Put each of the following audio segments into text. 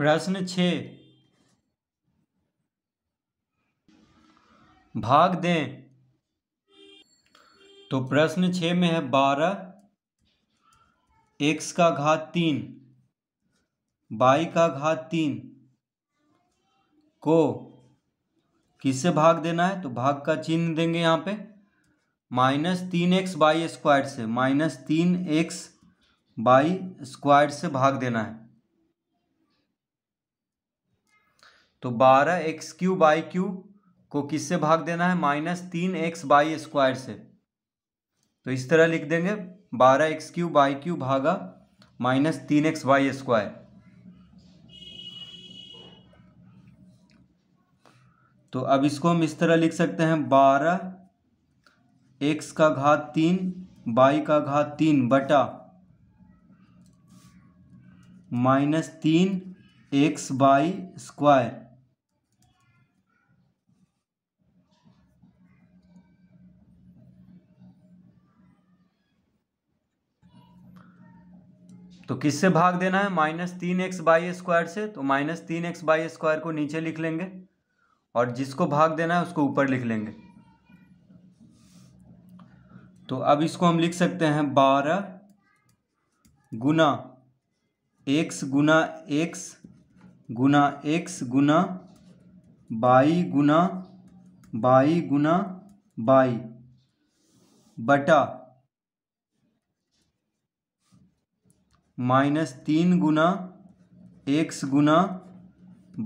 प्रश्न छ भाग दें तो प्रश्न छ में है बारह एक्स का घात तीन बाई का घात तीन को किससे भाग देना है तो भाग का चिन्ह देंगे यहाँ पे माइनस तीन एक्स बाई स्क्वायर से माइनस तीन एक्स बाई स्क्वायर से भाग देना है तो बारह एक्स क्यू बाई क्यू को किससे भाग देना है माइनस तीन एक्स बाई स्क्वायर से तो इस तरह लिख देंगे बारह एक्स क्यू बाई क्यू भागा माइनस तीन एक्स बाई स्क्वायर तो अब इसको हम इस तरह लिख सकते हैं बारह एक्स का घात तीन बाई का घात तीन बटा माइनस तीन एक्स बाई स्क्वायर तो किससे भाग देना है माइनस तीन एक्स बाई स्क्वायर से तो माइनस तीन एक्स बाई स्क्वायर को नीचे लिख लेंगे और जिसको भाग देना है उसको ऊपर लिख लेंगे तो अब इसको हम लिख सकते हैं बारह गुना एक्स गुना एक्स गुना एक्स गुना बाई गुना बाई गुना बाई बटा माइनस तीन गुना एक्स गुना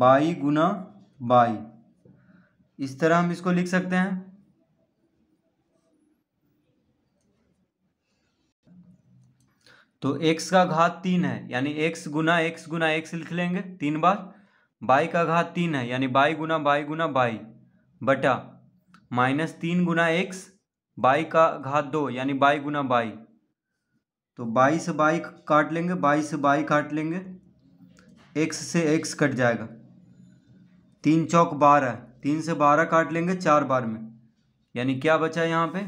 बाई गुना बाई इस तरह हम इसको लिख सकते हैं तो x का घात तीन है यानी x गुना x गुना x लिख लेंगे तीन बार बाई का घात तीन है यानी बाई गुना बाई गुना बाई बटा माइनस तीन गुना एक्स बाई का घात दो यानी बाई गुना बाई तो बाई से बाई काट लेंगे बाई से बाई काट लेंगे एक्स से एक्स कट जाएगा तीन चौक बारह तीन से बारह काट लेंगे चार बार में यानी क्या बचा है यहाँ पे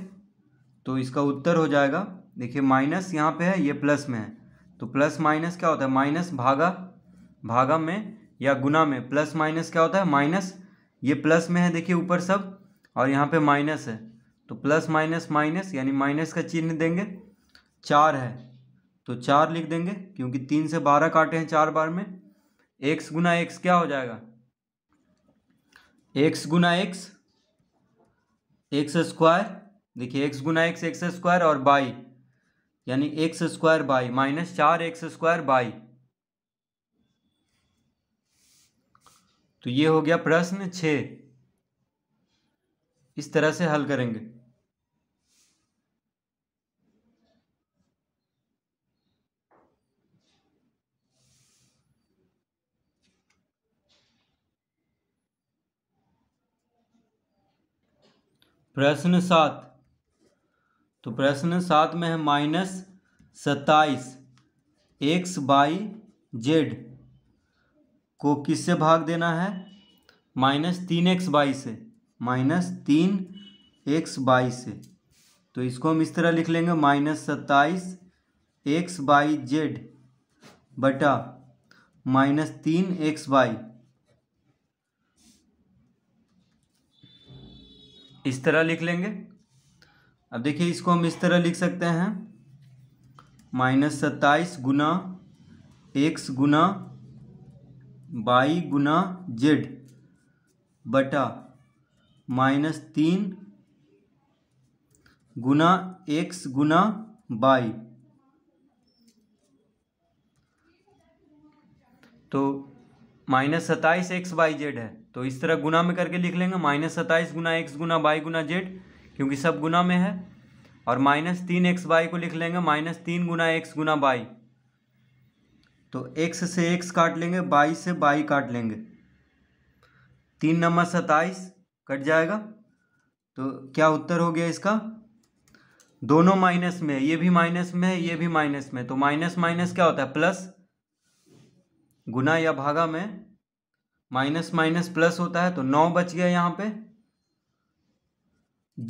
तो इसका उत्तर हो जाएगा देखिए माइनस यहाँ पे है ये प्लस में है तो प्लस माइनस क्या होता है माइनस भागा भागा में या गुना में प्लस माइनस क्या होता है माइनस ये प्लस में है देखिए ऊपर सब और यहाँ पे माइनस है तो प्लस माइनस माइनस यानी माइनस का चिन्ह देंगे चार है तो चार लिख देंगे क्योंकि तीन से बारह काटे हैं चार बार में एक्स गुना एक्स क्या हो जाएगा एक्स गुना एक्स एक्स स्क्वायर देखिए एक्स गुना एक्स एक्स स्क्वायर और बाई यानी एक्स स्क्वायर बाई माइनस चार एक्स स्क्वायर बाई तो ये हो गया प्रश्न छ इस तरह से हल करेंगे प्रश्न सात तो प्रश्न सात में है माइनस सत्ताईस एक्स बाई जेड को किससे भाग देना है माइनस तीन एक्स बाई से माइनस तीन एक्स बाई से तो इसको हम इस तरह लिख लेंगे माइनस सत्ताईस एक्स बाई जेड बटा माइनस तीन एक्स बाई इस तरह लिख लेंगे अब देखिए इसको हम इस तरह लिख सकते हैं माइनस सत्ताईस गुना एक्स गुना बाई गुना जेड बटा माइनस तीन गुना एक्स गुना बाई तो माइनस सत्ताईस एक्स बाई जेड है तो इस तरह गुना में करके लिख लेंगे माइनस सत्ताईस गुना एक्स गुना बाई गुना जेड क्योंकि सब गुना में है और माइनस तीन एक्स बाई को लिख लेंगे माइनस तीन गुना एक्स गुना बाई तो एक्स से एक्स काट लेंगे बाई से बाई काट लेंगे तीन नंबर सत्ताईस कट जाएगा तो क्या उत्तर हो गया इसका दोनों माइनस में ये भी माइनस में है ये भी माइनस में तो माइनस माइनस क्या होता है प्लस गुना या भागा में माइनस माइनस प्लस होता है तो नौ बच गया यहाँ पे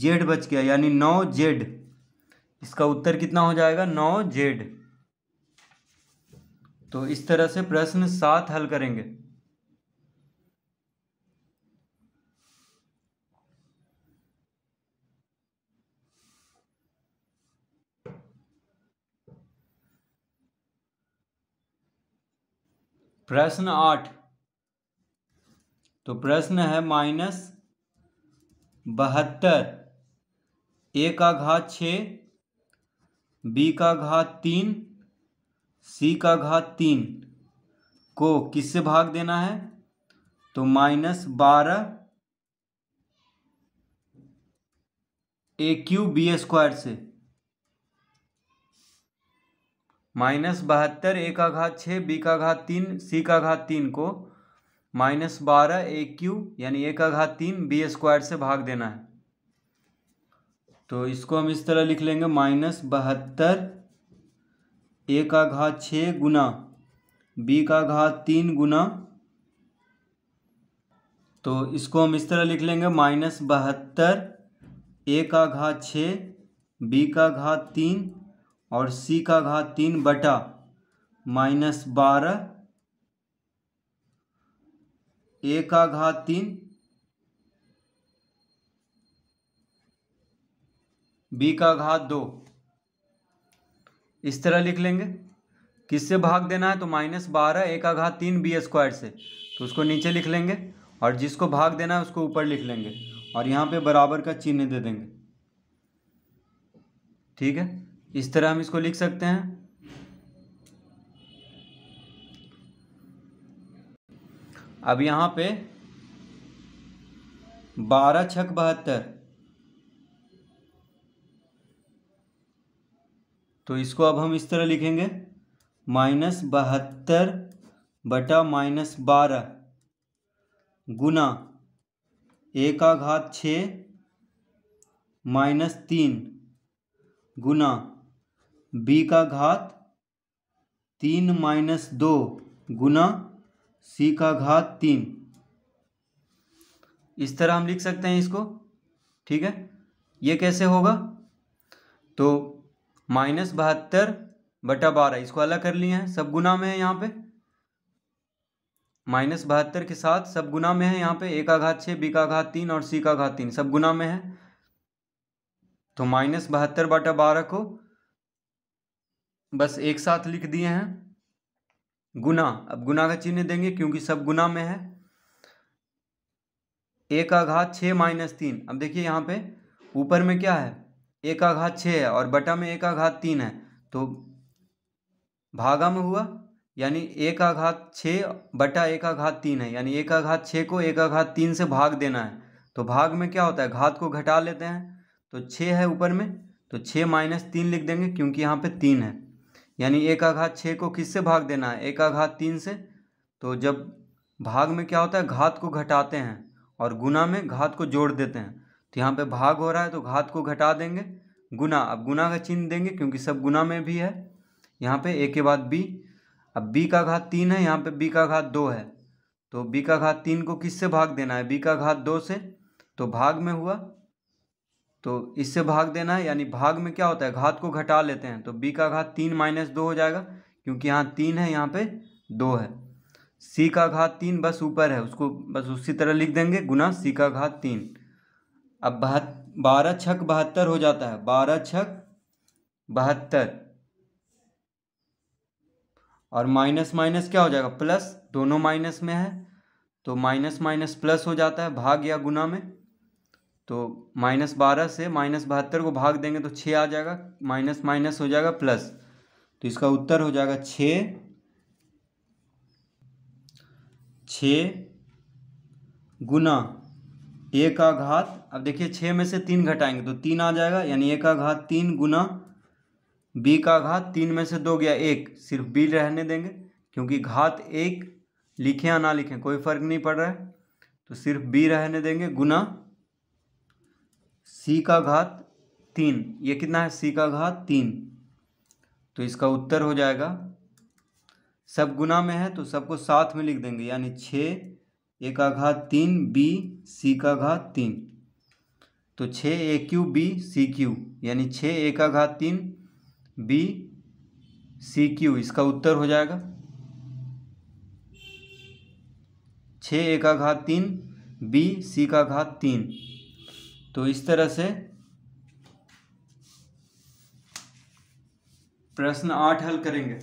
जेड बच गया यानी नौ जेड इसका उत्तर कितना हो जाएगा नौ जेड तो इस तरह से प्रश्न सात हल करेंगे प्रश्न आठ तो प्रश्न है माइनस बहत्तर ए का घात छ बी का घात तीन सी का घात तीन को किससे भाग देना है तो माइनस बारह ए क्यू बी स्क्वायर से माइनस बहत्तर ए का घात छ बी का घात तीन सी का घात तीन को माइनस बारह ए क्यू यानी ए का घात तीन बी स्क्वायर से भाग देना है तो इसको हम इस तरह लिख लेंगे माइनस बहत्तर ए का घात छः गुना बी का घात तीन गुना तो इसको हम इस तरह लिख लेंगे माइनस बहत्तर ए का घात छः बी का घात तीन और सी का घात तीन बटा माइनस बारह ए का घात तीन बी का घात दो इस तरह लिख लेंगे किससे भाग देना है तो माइनस बारह ए का घात तीन बी स्क्वायर से तो उसको नीचे लिख लेंगे और जिसको भाग देना है उसको ऊपर लिख लेंगे और यहाँ पे बराबर का चिन्ह दे देंगे ठीक है इस तरह हम इसको लिख सकते हैं अब यहाँ पे बारह छक बहत्तर तो इसको अब हम इस तरह लिखेंगे माइनस बहत्तर बटा माइनस बारह गुना एक का घात छ माइनस तीन गुना बी का घात तीन माइनस दो गुना सी का घात तीन इस तरह हम लिख सकते हैं इसको ठीक है ये कैसे होगा तो माइनस बहत्तर बटा बारह इसको अलग कर लिए हैं सब गुना में है यहाँ पे माइनस बहत्तर के साथ सब गुना में है यहाँ पे ए का घात छः बी का घात तीन और सी का घात तीन सब गुना में है तो माइनस बहत्तर बटा बारह को बस एक साथ लिख दिए हैं गुना अब गुना का चिन्ह देंगे क्योंकि सब गुना में है एक का घात छः माइनस तीन अब देखिए यहाँ पे ऊपर में क्या है एक का घात छः है और बटा में एक का घात तीन है तो भागा में हुआ यानी एक का घात छः बटा एक का घात तीन है यानी एक का घात छः को एक का घात तीन से भाग देना है तो भाग में क्या होता है घात को घटा लेते हैं तो छः है ऊपर में तो छः माइनस तीन लिख देंगे क्योंकि यहाँ पे तीन है यानी एक आघात घात छः को किससे भाग देना है एक आघात घात तीन से तो जब भाग में क्या होता है घात को घटाते हैं और गुना में घात को जोड़ देते हैं तो यहाँ पे भाग हो रहा है तो घात को घटा देंगे गुना अब गुना का चिन्ह देंगे क्योंकि सब गुना में भी है यहाँ पे ए के बाद बी अब बी का घात तीन है यहाँ पे बी का घात दो है तो बी का घात तीन को किससे भाग देना है बी का घात दो से तो भाग में हुआ तो इससे भाग देना है यानी भाग में क्या होता है घात को घटा लेते हैं तो बी का घात तीन माइनस दो हो जाएगा क्योंकि यहाँ तीन है यहाँ पे दो है सी का घात तीन बस ऊपर है उसको बस उसी तरह लिख देंगे गुना सी का घात तीन अब बहत बारह छक बहत्तर हो जाता है बारह छक बहत्तर और माइनस माइनस क्या हो जाएगा प्लस दोनों माइनस में है तो माइनस माइनस प्लस हो जाता है भाग या गुना में तो माइनस बारह से माइनस बहत्तर को भाग देंगे तो छः आ जाएगा माइनस माइनस हो जाएगा प्लस तो इसका उत्तर हो जाएगा छ छः गुना ए का घात अब देखिए छः में से तीन घटाएंगे तो तीन आ जाएगा यानी ए का घात तीन गुना बी का घात तीन में से दो गया एक सिर्फ बी रहने देंगे क्योंकि घात एक लिखें या ना लिखें कोई फर्क नहीं पड़ रहा है तो सिर्फ बी रहने देंगे गुना सी का घात तीन ये कितना है सी का घात तीन तो इसका उत्तर हो जाएगा सब गुना में है तो सबको साथ में लिख देंगे यानी छः ए का घात तीन बी सी का घात तीन तो छः a cube b c cube यानी छः ए का घात तीन बी सी क्यू इसका उत्तर हो जाएगा छः ए का घात तीन बी सी का घात तीन तो इस तरह से प्रश्न आठ हल करेंगे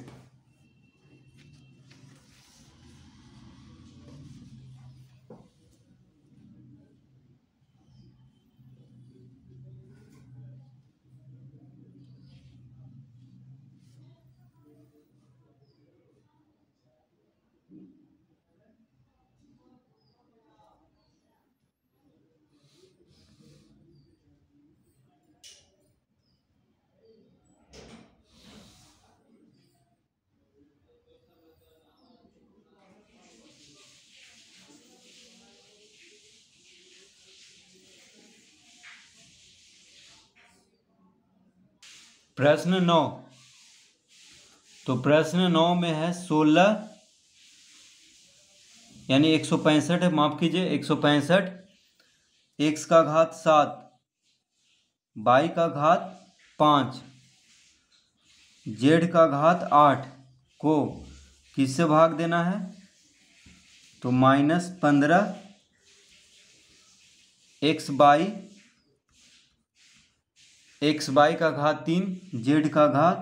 प्रश्न नौ तो प्रश्न नौ में है सोलह यानी एक सौ पैंसठ है माफ कीजिए एक सौ पैंसठ एक्स का घात सात बाई का घात पाँच जेड का घात आठ को किससे भाग देना है तो माइनस पंद्रह एक्स बाई एक्स वाई का घात तीन जेड का घात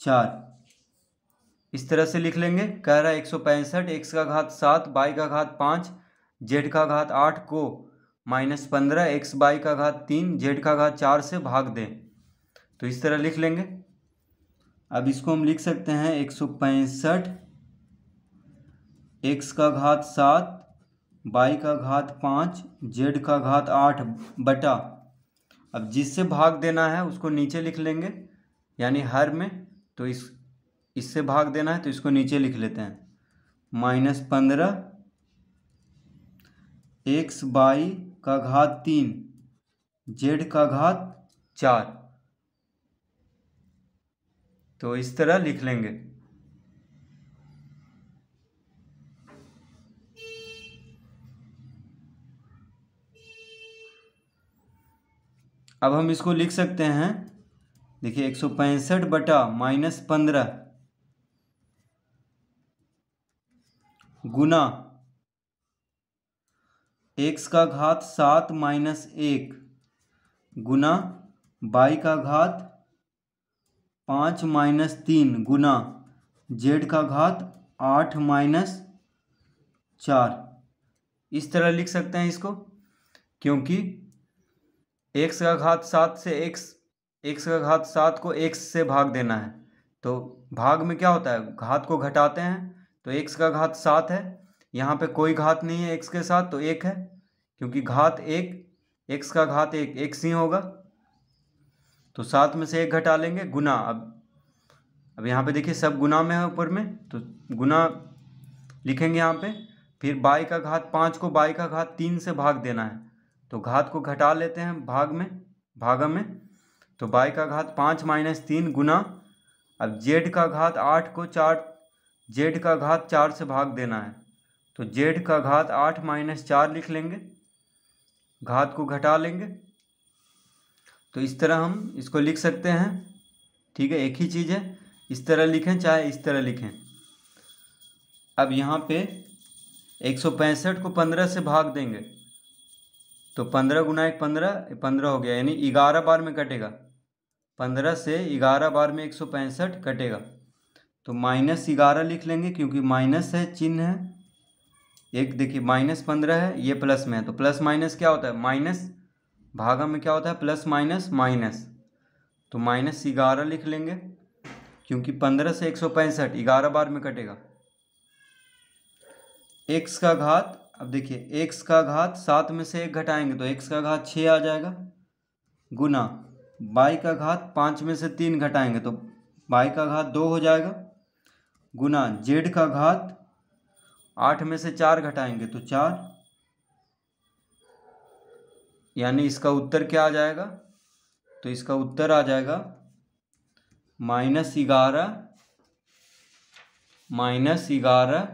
चार इस तरह से लिख लेंगे कह रहा है एक सौ पैंसठ एक्स का घात सात बाई का घात पाँच जेड का घात आठ को माइनस पंद्रह एक्स बाई का घात तीन जेड का घात चार से भाग दें तो इस तरह लिख लेंगे अब इसको हम लिख सकते हैं एक सौ पैंसठ एक्स का घात सात बाई का घात पाँच जेड का घात आठ बटा अब जिससे भाग देना है उसको नीचे लिख लेंगे यानी हर में तो इस इससे भाग देना है तो इसको नीचे लिख लेते हैं माइनस पंद्रह एक्स बाई का घात तीन जेड का घात चार तो इस तरह लिख लेंगे अब हम इसको लिख सकते हैं देखिए एक सौ पैंसठ बटा माइनस पंद्रह गुना एक्स का घात सात माइनस एक गुना बाई का घात पाँच माइनस तीन गुना जेड का घात आठ माइनस चार इस तरह लिख सकते हैं इसको क्योंकि एक्स का घात सात से एक्स एक्स का घात सात को एक्स से भाग देना है तो भाग में क्या होता है घात को घटाते हैं तो एक्स का घात सात है यहाँ पे कोई घात नहीं है एक्स के साथ तो एक है क्योंकि घात एक एक्स का घात एक एक्स ही होगा तो सात में से एक घटा लेंगे गुना अब अब यहाँ पे देखिए सब गुना में है ऊपर में तो गुना लिखेंगे यहाँ पे फिर बाई का घात पाँच को बाई का घात तीन से भाग देना है तो घात को घटा लेते हैं भाग में भाग में तो बाई का घात पाँच माइनस तीन गुना अब जेड का घात आठ को चार जेड का घात चार से भाग देना है तो जेड का घात आठ माइनस चार लिख लेंगे घात को घटा लेंगे तो इस तरह हम इसको लिख सकते हैं ठीक है एक ही चीज़ है इस तरह लिखें चाहे इस तरह लिखें अब यहाँ पे एक सौ पैंसठ को पंद्रह से भाग देंगे तो पंद्रह गुना एक पंद्रह पंद्रह हो गया यानी ग्यारह बार में कटेगा पंद्रह से ग्यारह बार में एक सौ पैंसठ कटेगा तो माइनस ग्यारह लिख लेंगे क्योंकि माइनस है चिन्ह है एक देखिए माइनस पंद्रह है ये प्लस में है तो प्लस माइनस क्या होता है माइनस भागा में क्या होता है प्लस माइनस माइनस तो माइनस ग्यारह लिख लेंगे क्योंकि पंद्रह से एक सौ पैंसठ ग्यारह बार में कटेगा एक्स का घात अब देखिए एक्स का घात सात में से एक घटाएंगे तो एक्स का घात छ आ जाएगा गुना बाई का घात पाँच में से तीन घटाएंगे तो बाई का घात दो हो जाएगा गुना जेड का घात आठ में से चार घटाएंगे तो चार यानी इसका उत्तर क्या आ जाएगा तो इसका उत्तर आ जाएगा माइनस ग्यारह माइनस ग्यारह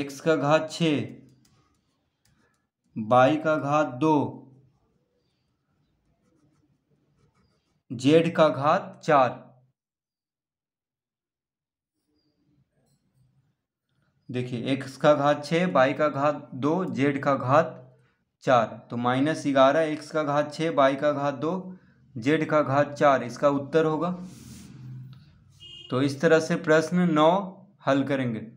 एक्स का घात छ बाई का घात दो जेड का घात चार देखिए एक्स का घात छ बाई का घात दो जेड का घात चार तो माइनस ग्यारह एक्स का घात छ बाई का घात दो जेड का घात चार इसका उत्तर होगा तो इस तरह से प्रश्न नौ हल करेंगे